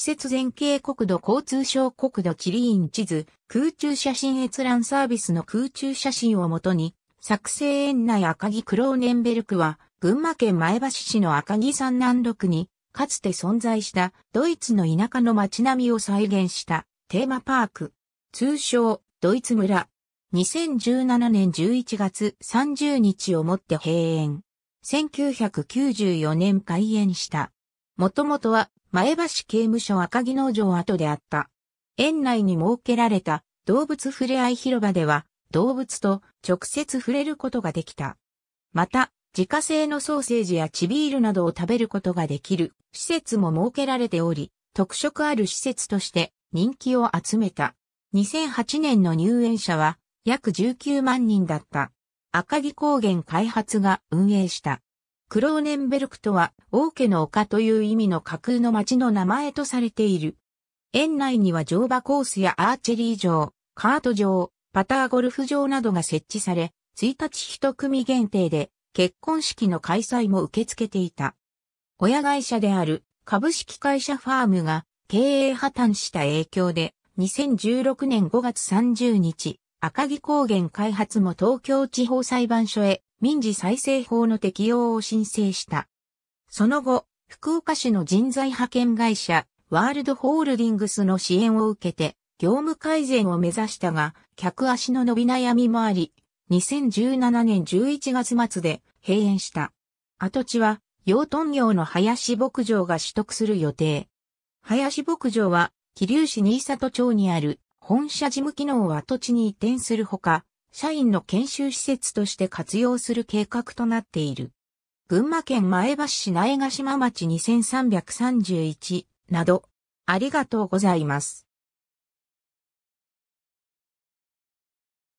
施設前景国土交通省国土地理院地図、空中写真閲覧サービスの空中写真をもとに、作成園内赤城クローネンベルクは、群馬県前橋市の赤城山南麓に、かつて存在したドイツの田舎の街並みを再現したテーマパーク。通称、ドイツ村。2017年11月30日をもって閉園。1994年開園した。もともとは前橋刑務所赤木農場跡であった。園内に設けられた動物ふれあい広場では動物と直接触れることができた。また、自家製のソーセージやチビールなどを食べることができる施設も設けられており、特色ある施設として人気を集めた。2008年の入園者は約19万人だった。赤木高原開発が運営した。クローネンベルクとは、王家の丘という意味の架空の町の名前とされている。園内には乗馬コースやアーチェリー場、カート場、パターゴルフ場などが設置され、1日1組限定で結婚式の開催も受け付けていた。親会社である株式会社ファームが経営破綻した影響で2016年5月30日、赤城高原開発も東京地方裁判所へ民事再生法の適用を申請した。その後、福岡市の人材派遣会社、ワールドホールディングスの支援を受けて、業務改善を目指したが、客足の伸び悩みもあり、2017年11月末で閉園した。跡地は、養豚業の林牧場が取得する予定。林牧場は、桐生市新里町にある本社事務機能を跡地に移転するほか、社員の研修施設として活用する計画となっている。群馬県前橋市苗ヶ島町2331など、ありがとうございます。